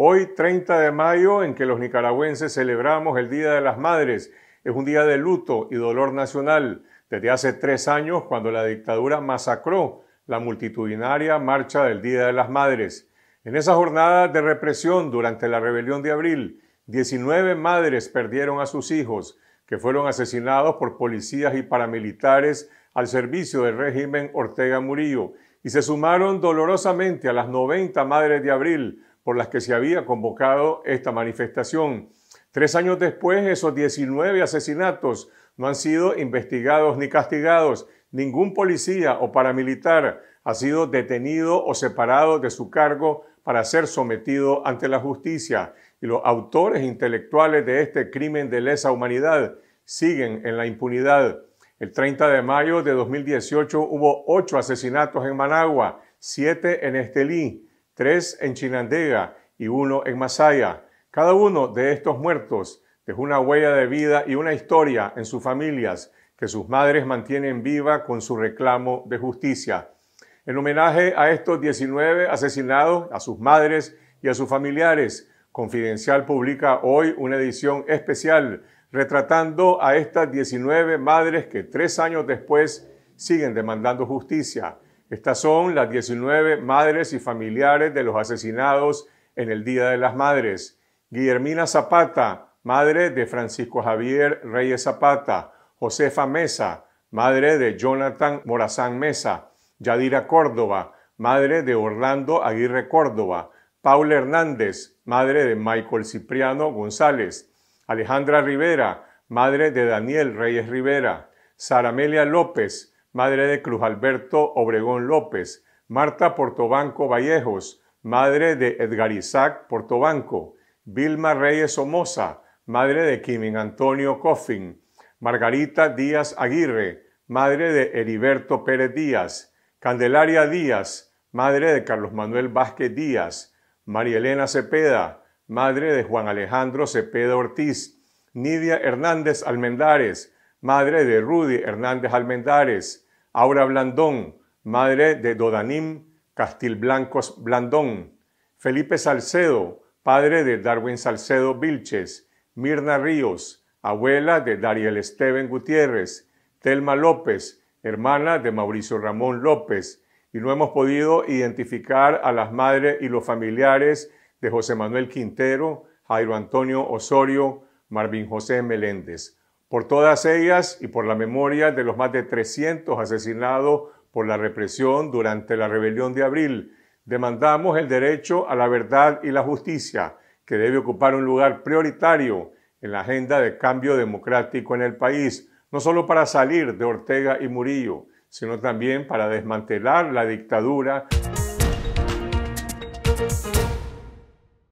Hoy, 30 de mayo, en que los nicaragüenses celebramos el Día de las Madres, es un día de luto y dolor nacional desde hace tres años cuando la dictadura masacró la multitudinaria marcha del Día de las Madres. En esa jornada de represión durante la rebelión de abril, 19 madres perdieron a sus hijos, que fueron asesinados por policías y paramilitares al servicio del régimen Ortega Murillo, y se sumaron dolorosamente a las 90 madres de abril, por las que se había convocado esta manifestación. Tres años después, esos 19 asesinatos no han sido investigados ni castigados. Ningún policía o paramilitar ha sido detenido o separado de su cargo para ser sometido ante la justicia. Y los autores intelectuales de este crimen de lesa humanidad siguen en la impunidad. El 30 de mayo de 2018 hubo ocho asesinatos en Managua, siete en Estelí, tres en Chinandega y uno en Masaya. Cada uno de estos muertos dejó una huella de vida y una historia en sus familias que sus madres mantienen viva con su reclamo de justicia. En homenaje a estos 19 asesinados, a sus madres y a sus familiares, Confidencial publica hoy una edición especial retratando a estas 19 madres que tres años después siguen demandando justicia. Estas son las 19 madres y familiares de los asesinados en el Día de las Madres. Guillermina Zapata, madre de Francisco Javier Reyes Zapata. Josefa Mesa, madre de Jonathan Morazán Mesa. Yadira Córdoba, madre de Orlando Aguirre Córdoba. Paula Hernández, madre de Michael Cipriano González. Alejandra Rivera, madre de Daniel Reyes Rivera. Amelia López, madre de Cruz Alberto Obregón López, Marta Portobanco Vallejos, madre de Edgar Isaac Portobanco, Vilma Reyes Somoza, madre de Kimin Antonio Coffin, Margarita Díaz Aguirre, madre de Heriberto Pérez Díaz, Candelaria Díaz, madre de Carlos Manuel Vázquez Díaz, María Elena Cepeda, madre de Juan Alejandro Cepeda Ortiz, Nidia Hernández Almendares, madre de Rudy Hernández Almendares, Aura Blandón, madre de Dodanim Castilblancos Blandón, Felipe Salcedo, padre de Darwin Salcedo Vilches, Mirna Ríos, abuela de Dariel Esteban Gutiérrez, Telma López, hermana de Mauricio Ramón López, y no hemos podido identificar a las madres y los familiares de José Manuel Quintero, Jairo Antonio Osorio, Marvin José Meléndez. Por todas ellas y por la memoria de los más de 300 asesinados por la represión durante la rebelión de abril, demandamos el derecho a la verdad y la justicia, que debe ocupar un lugar prioritario en la agenda de cambio democrático en el país, no solo para salir de Ortega y Murillo, sino también para desmantelar la dictadura